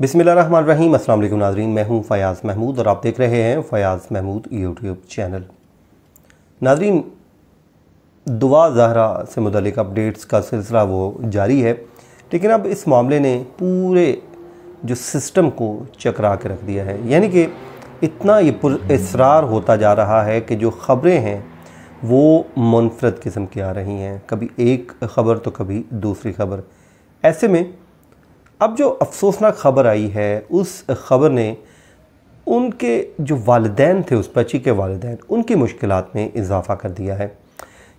बिसमीम अस्सलाम वालेकुम नाजरीन मैं हूँ फ़याज़ महमूद और आप देख रहे हैं फ़याज़ महमूद यूट्यूब चैनल नाजरीन दुआ जहरा से मुतलिक अपडेट्स का सिलसिला वो जारी है लेकिन अब इस मामले ने पूरे जो सिस्टम को चकरा के रख दिया है यानी कि इतना ये इसरार होता जा रहा है कि जो ख़बरें हैं वो मुनफरद किस्म की आ रही हैं कभी एक ख़बर तो कभी दूसरी खबर ऐसे में अब जो अफसोसनाक ख़बर आई है उस ख़बर ने उनके जो वालदेन थे उस बच्ची के वालदेन उनकी मुश्किल में इजाफ़ा कर दिया है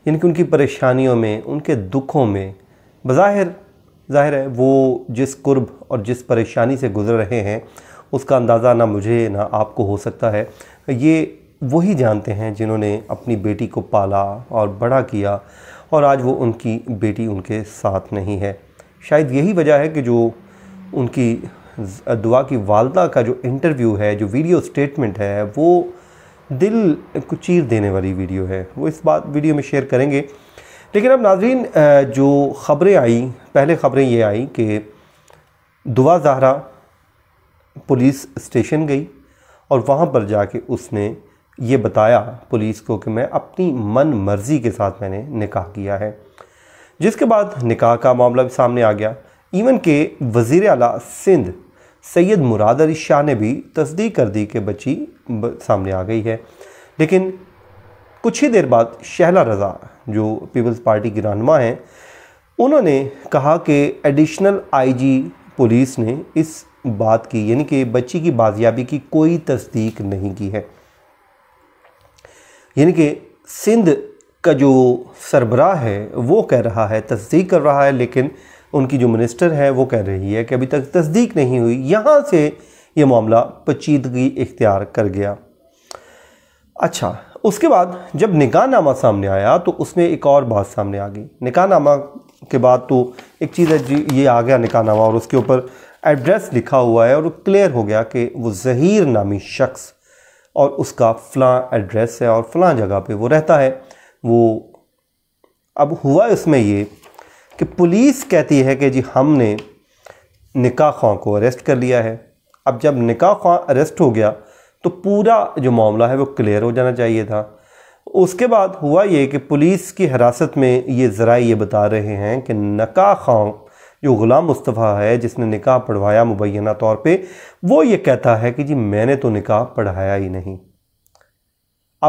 यानी कि उनकी परेशानियों में उनके दुखों में बज़ाहिर ज़ाहिर है वो जिस कुर्ब और जिस परेशानी से गुज़र रहे हैं उसका अंदाज़ा ना मुझे ना आपको हो सकता है ये वही जानते हैं जिन्होंने अपनी बेटी को पाला और बड़ा किया और आज वो उनकी बेटी उनके साथ नहीं है शायद यही वजह है कि जो उनकी दुआ की वालदा का जो इंटरव्यू है जो वीडियो स्टेटमेंट है वो दिल को चीर देने वाली वीडियो है वो इस बात वीडियो में शेयर करेंगे लेकिन अब नाजरीन जो ख़बरें आई पहले ख़बरें ये आई कि दुआ जहरा पुलिस स्टेशन गई और वहाँ पर जाके उसने ये बताया पुलिस को कि मैं अपनी मन मर्ज़ी के साथ मैंने निकाह किया है जिसके बाद निकाह का मामला भी सामने आ गया इवन के वज़ी अला सिंध सैयद मुराद अली शाह ने भी तस्दीक कर दी कि बच्ची सामने आ गई है लेकिन कुछ ही देर बाद शहला रज़ा जो पीपल्स पार्टी की रहनमा हैं उन्होंने कहा कि एडिशनल आईजी पुलिस ने इस बात की यानी कि बच्ची की बाजियाबी की कोई तस्दीक नहीं की है यानी कि सिंध का जो सरबराह है वो कह रहा है तस्दीक कर रहा है लेकिन उनकी जो मिनिस्टर है वो कह रही है कि अभी तक तस्दीक नहीं हुई यहाँ से ये मामला पचीदगी इख्तियार कर गया अच्छा उसके बाद जब नामा सामने आया तो उसमें एक और बात सामने आ गई नामा के बाद तो एक चीज़ है जी ये आ गया नामा और उसके ऊपर एड्रेस लिखा हुआ है और क्लियर हो गया कि वो जहीर नामी शख्स और उसका फलां एड्रेस है और फलां जगह पे वो रहता है वो अब हुआ इसमें ये कि पुलिस कहती है कि जी हमने निका खां को अरेस्ट कर लिया है अब जब निका खां अरेस्ट हो गया तो पूरा जो मामला है वो क्लियर हो जाना चाहिए था उसके बाद हुआ ये कि पुलिस की हिरासत में ये ज़रा ये बता रहे हैं कि नका खां जो ग़ुलाम मुस्तफ़ा है जिसने निकाह पढ़वाया मुबैना तौर पे वो ये कहता है कि जी मैंने तो निकाह पढ़ाया ही नहीं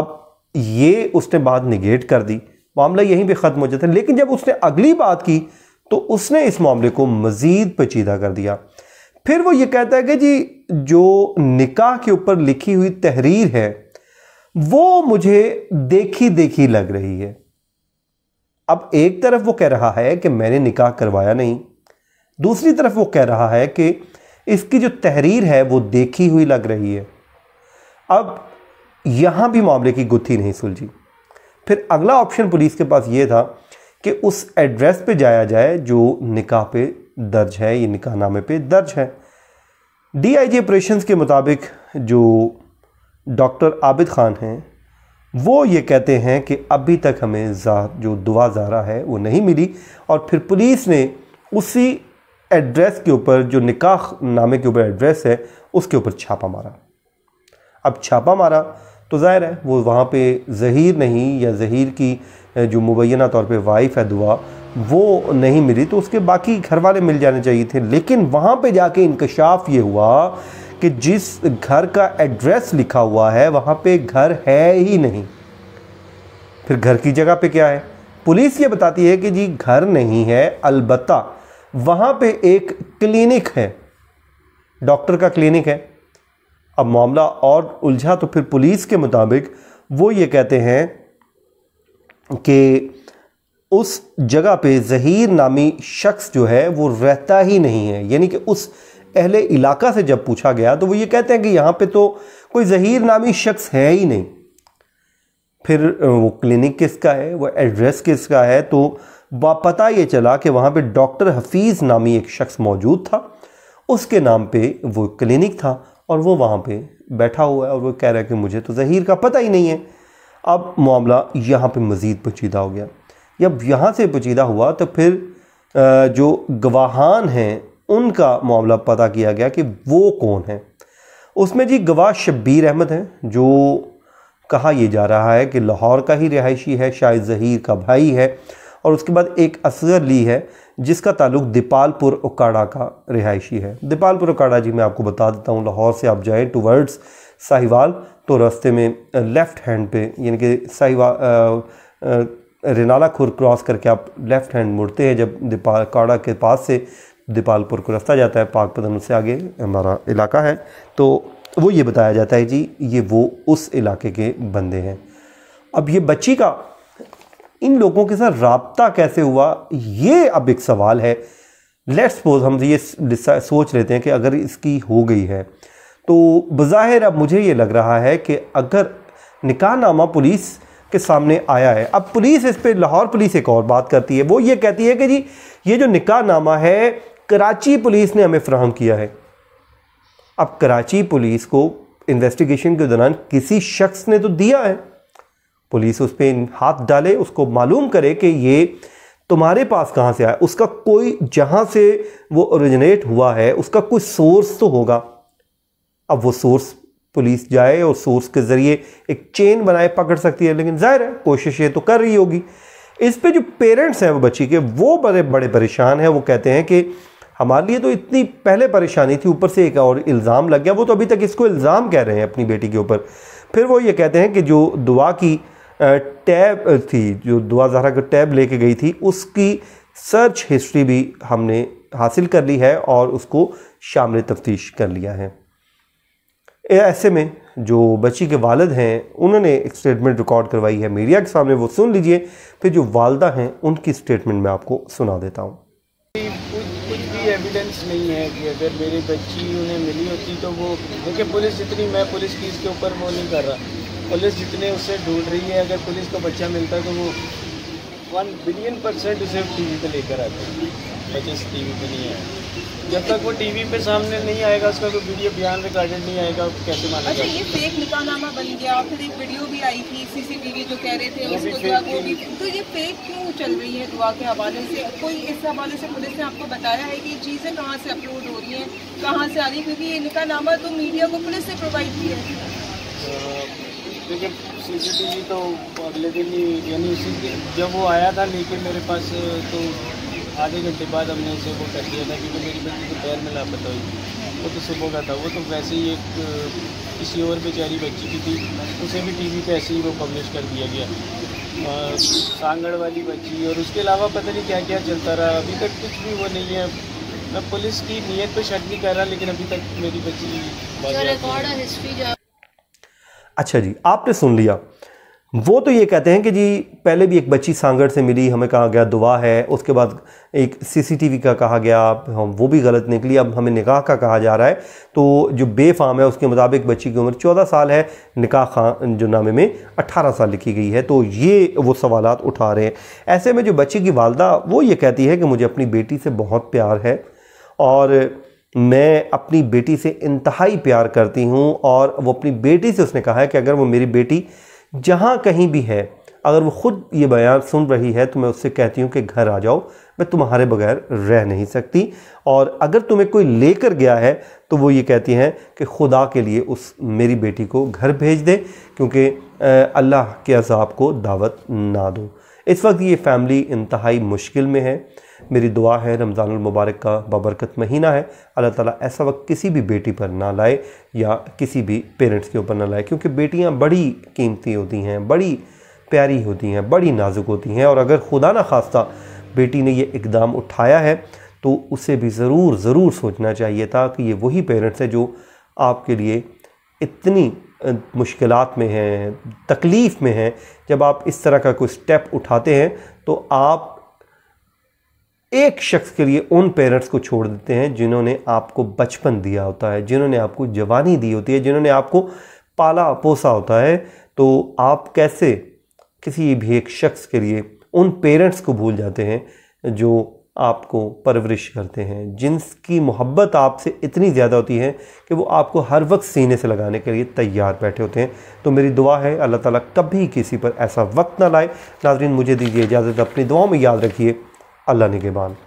अब ये उसने बात निगेट कर दी मामला यहीं पर ख़त्म हो जाता है लेकिन जब उसने अगली बात की तो उसने इस मामले को मज़ीद पेचीदा कर दिया फिर वो ये कहता है कि जी जो निकाह के ऊपर लिखी हुई तहरीर है वो मुझे देखी देखी लग रही है अब एक तरफ वो कह रहा है कि मैंने निकाह करवाया नहीं दूसरी तरफ वो कह रहा है कि इसकी जो तहरीर है वो देखी हुई लग रही है अब यहाँ भी मामले की गुत्थी नहीं सुलझी फिर अगला ऑप्शन पुलिस के पास ये था कि उस एड्रेस पे जाया जाए जो निकाह पे दर्ज है ये निकाह नामे पे दर्ज है डीआईजी ऑपरेशंस के मुताबिक जो डॉक्टर आबिद ख़ान हैं वो ये कहते हैं कि अभी तक हमें जो दुआ जारा है वो नहीं मिली और फिर पुलिस ने उसी एड्रेस के ऊपर जो निकाह नामे के ऊपर एड्रेस है उसके ऊपर छापा मारा अब छापा मारा तो ज़ाहिर है वो वहाँ पे जहीर नहीं या जहीर की जो मुबैना तौर पे वाइफ है दुआ वो नहीं मिली तो उसके बाकी घर वाले मिल जाने चाहिए थे लेकिन वहाँ पे जाके इंकशाफ ये हुआ कि जिस घर का एड्रेस लिखा हुआ है वहाँ पे घर है ही नहीं फिर घर की जगह पे क्या है पुलिस ये बताती है कि जी घर नहीं है अलबत्ता वहाँ पे एक क्लिनिक है डॉक्टर का क्लिनिक है अब मामला और उलझा तो फिर पुलिस के मुताबिक वो ये कहते हैं कि उस जगह पे जहीर नामी शख्स जो है वो रहता ही नहीं है यानी कि उस अहले इलाका से जब पूछा गया तो वो ये कहते हैं कि यहाँ पे तो कोई जहीर नामी शख्स है ही नहीं फिर वो क्लिनिक किसका है वो एड्रेस किसका है तो पता ये चला कि वहाँ पे डॉक्टर हफीज़ नामी एक शख्स मौजूद था उसके नाम पे वो क्लिनिक था और वो वहाँ पे बैठा हुआ है और वो कह रहा है कि मुझे तो जहीर का पता ही नहीं है अब मामला यहाँ पे मज़ीद पचीदा हो गया जब यहाँ से पचीदा हुआ तो फिर जो गवाहान हैं उनका मामला पता किया गया कि वो कौन है उसमें जी गवाह शब्बीर अहमद हैं जो कहा यह जा रहा है कि लाहौर का ही रिहायशी है शायद जहीर का भाई है और उसके बाद एक असगर ली है जिसका ताल्लुक दीपालपुर उकाड़ा का रिहायशी है दीपालपुर उकाड़ा जी मैं आपको बता देता हूँ लाहौर से आप जाएँ टूवर्ड्स साहिवाल तो रास्ते में लेफ़्ट हैंड पे यानी कि साहिवाल रिनाला खुर क्रॉस करके आप लेफ़्ट हैंड मुड़ते हैं जब दीपाल काड़ा के पास से दीपालपुर को रास्ता जाता है पाक पदन से आगे हमारा इलाका है तो वो ये बताया जाता है जी ये वो उस इलाके के बंदे हैं अब ये बच्ची का इन लोगों के साथ रबता कैसे हुआ ये अब एक सवाल है लेट्स सपोज हम ये सोच लेते हैं कि अगर इसकी हो गई है तो बज़ाहिर अब मुझे ये लग रहा है कि अगर निकाहनामा पुलिस के सामने आया है अब पुलिस इस पर लाहौर पुलिस एक और बात करती है वो ये कहती है कि जी ये जो निकाहनामा है कराची पुलिस ने हमें फ्राहम किया है अब कराची पुलिस को इन्वेस्टिगेशन के दौरान किसी शख्स ने तो दिया है पुलिस उस पर हाथ डाले उसको मालूम करे कि ये तुम्हारे पास कहाँ से आया उसका कोई जहाँ से वो ओरिजिनेट हुआ है उसका कोई सोर्स तो होगा अब वो सोर्स पुलिस जाए और सोर्स के ज़रिए एक चेन बनाए पकड़ सकती है लेकिन जाहिर है कोशिश ये तो कर रही होगी इस पे जो पेरेंट्स हैं वो बच्ची के वो बड़े बड़े परेशान हैं वो कहते हैं कि हमारे लिए तो इतनी पहले परेशानी थी ऊपर से एक और इल्ज़ाम लग गया वो तो अभी तक इसको इल्ज़ाम कह रहे हैं अपनी बेटी के ऊपर फिर वो ये कहते हैं कि जो दुआ की टैब थी जो दुआ जहरा को टैब लेके गई थी उसकी सर्च हिस्ट्री भी हमने हासिल कर ली है और उसको शामिल तफ्तीश कर लिया है ऐसे में जो बच्ची के वालद हैं उन्होंने एक स्टेटमेंट रिकॉर्ड करवाई है मीडिया के सामने वो सुन लीजिए फिर जो वालदा हैं उनकी स्टेटमेंट मैं आपको सुना देता हूँ कुछ भी एविडेंस नहीं है कि अगर मेरी बच्ची उन्हें मिली होती तो वो देखिए पुलिस इतनी मैं पुलिस की इसके ऊपर वो नहीं कर रहा पुलिस जितने उसे ढूंढ रही है अगर पुलिस को बच्चा मिलता है तो वो वन बिलियन परसेंट उसे टीवी पे लेकर आते हैं बच्चे टीवी पे नहीं आए जब तक वो टीवी पे सामने नहीं आएगा उसका कोई वीडियो बयान रिकॉर्डेड नहीं आएगा कैसे माना अच्छा ये फेक निकालनामा बन गया और फिर एक वीडियो भी आई थी सीसीटीवी जो कह रहे थे उसको वो भी तो ये फेक क्यों चल रही है दुआ के हवाले से कोई इस हवाले से पुलिस ने आपको बताया है कि ये चीज़ें कहाँ से अपलोड हो रही हैं कहाँ से आ रही है क्योंकि ये निकाहनामा तो मीडिया को पुलिस ने प्रोवाइड किया है तो देखिए सीसीटीवी तो अगले दिन ही यानी उसी जब वो आया था लेके मेरे पास तो आधे घंटे बाद हमने उसे वो कर दिया था क्योंकि मेरी बच्ची तो पैर में लापता हुई वो तो सुबह का था वो तो वैसे ही एक किसी और बेचारी बच्ची की थी उसे भी टीवी पे ऐसे ही वो पब्लिश कर दिया गया सांगड़ वाली बच्ची और उसके अलावा पता नहीं क्या क्या चलता रहा अभी तक कुछ भी वो नहीं है मैं पुलिस की नीयत पर शक नहीं कर रहा लेकिन अभी तक मेरी बच्ची अच्छा जी आपने सुन लिया वो तो ये कहते हैं कि जी पहले भी एक बच्ची सांगड़ से मिली हमें कहा गया दुआ है उसके बाद एक सीसीटीवी का कहा गया हम वो भी गलत निकली अब हमें निकाह का कहा जा रहा है तो जो बेफाम है उसके मुताबिक बच्ची की उम्र 14 साल है निकाह खान जो नामे में 18 साल लिखी गई है तो ये वो सवाल उठा रहे हैं ऐसे में जो बच्ची की वालदा वो ये कहती है कि मुझे अपनी बेटी से बहुत प्यार है और मैं अपनी बेटी से इंतहाई प्यार करती हूँ और वो अपनी बेटी से उसने कहा है कि अगर वो मेरी बेटी जहाँ कहीं भी है अगर वो ख़ुद ये बयान सुन रही है तो मैं उससे कहती हूँ कि घर आ जाओ मैं तुम्हारे बगैर रह नहीं सकती और अगर तुम्हें कोई लेकर गया है तो वो ये कहती हैं कि खुदा के लिए उस मेरी बेटी को घर भेज दे क्योंकि अल्लाह के अजाब को दावत ना दो इस वक्त ये फैमिली इंतहाई मुश्किल में है मेरी दुआ है रमज़ानमबारक का बाबरकत महीना है अल्लाह ताला ऐसा वक्त किसी भी बेटी पर ना लाए या किसी भी पेरेंट्स के ऊपर ना लाए क्योंकि बेटियाँ बड़ी कीमती होती हैं बड़ी प्यारी होती हैं बड़ी नाजुक होती हैं और अगर खुदा ना खास्ता बेटी ने यह इकदाम उठाया है तो उसे भी ज़रूर ज़रूर सोचना चाहिए था कि ये वही पेरेंट्स हैं जो आपके लिए इतनी मुश्किल में हैं तकलीफ़ में हैं जब आप इस तरह का कोई स्टेप उठाते हैं तो आप एक शख्स के लिए उन पेरेंट्स को छोड़ देते हैं जिन्होंने आपको बचपन दिया होता है जिन्होंने आपको जवानी दी होती है जिन्होंने आपको पाला पोसा होता है तो आप कैसे किसी भी एक शख्स के लिए उन पेरेंट्स को भूल जाते हैं जो आपको परवरिश करते हैं जिनकी मोहब्बत आपसे इतनी ज़्यादा होती है कि वो आपको हर वक्त सीने से लगाने के लिए तैयार बैठे होते हैं तो मेरी दुआ है अल्लाह ताला कभी किसी पर ऐसा वक्त ना लाए नाजरीन मुझे दीजिए इजाज़त अपनी दुआओं में याद रखिए अल्लाह निगेबान